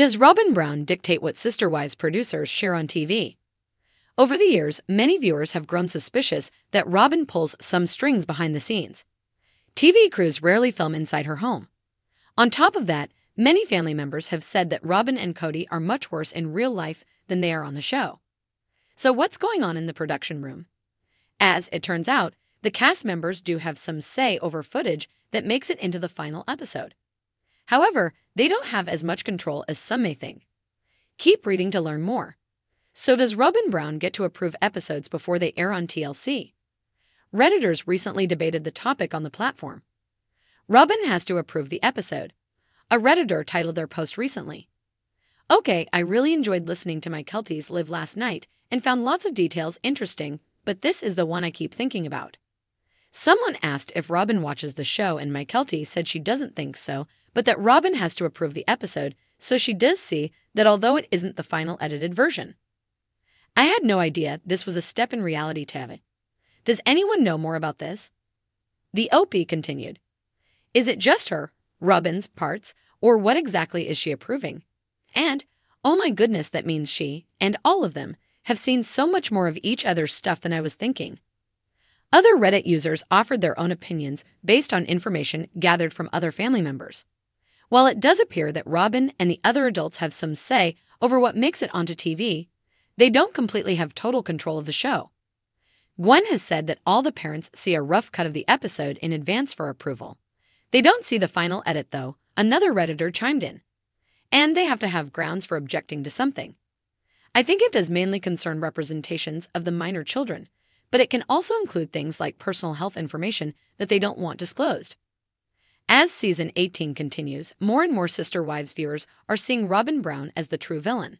Does Robin Brown dictate what Sisterwise producers share on TV? Over the years, many viewers have grown suspicious that Robin pulls some strings behind the scenes. TV crews rarely film inside her home. On top of that, many family members have said that Robin and Cody are much worse in real life than they are on the show. So, what's going on in the production room? As it turns out, the cast members do have some say over footage that makes it into the final episode. However, they don't have as much control as some may think. Keep reading to learn more. So does Robin Brown get to approve episodes before they air on TLC? Redditors recently debated the topic on the platform. Robin has to approve the episode. A Redditor titled their post recently. Okay, I really enjoyed listening to my Kelties live last night and found lots of details interesting, but this is the one I keep thinking about. Someone asked if Robin watches the show, and Mike Kelty said she doesn't think so, but that Robin has to approve the episode, so she does see that although it isn't the final edited version. I had no idea this was a step in reality TV. Does anyone know more about this? The OP continued. Is it just her, Robin's parts, or what exactly is she approving? And, oh my goodness, that means she, and all of them, have seen so much more of each other's stuff than I was thinking. Other Reddit users offered their own opinions based on information gathered from other family members. While it does appear that Robin and the other adults have some say over what makes it onto TV, they don't completely have total control of the show. Gwen has said that all the parents see a rough cut of the episode in advance for approval. They don't see the final edit, though, another Redditor chimed in. And they have to have grounds for objecting to something. I think it does mainly concern representations of the minor children, but it can also include things like personal health information that they don't want disclosed. As season 18 continues, more and more Sister Wives viewers are seeing Robin Brown as the true villain.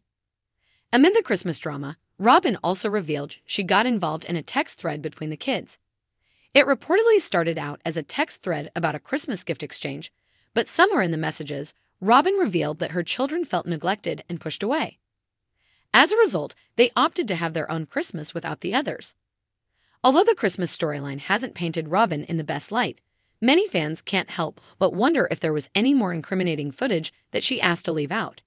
Amid the Christmas drama, Robin also revealed she got involved in a text thread between the kids. It reportedly started out as a text thread about a Christmas gift exchange, but somewhere in the messages, Robin revealed that her children felt neglected and pushed away. As a result, they opted to have their own Christmas without the others. Although the Christmas storyline hasn't painted Robin in the best light, many fans can't help but wonder if there was any more incriminating footage that she asked to leave out.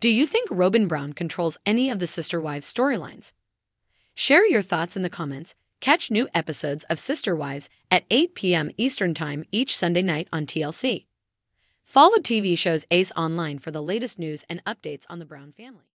Do you think Robin Brown controls any of the Sister Wives storylines? Share your thoughts in the comments. Catch new episodes of Sister Wives at 8 p.m. Eastern Time each Sunday night on TLC. Follow TV shows Ace Online for the latest news and updates on the Brown family.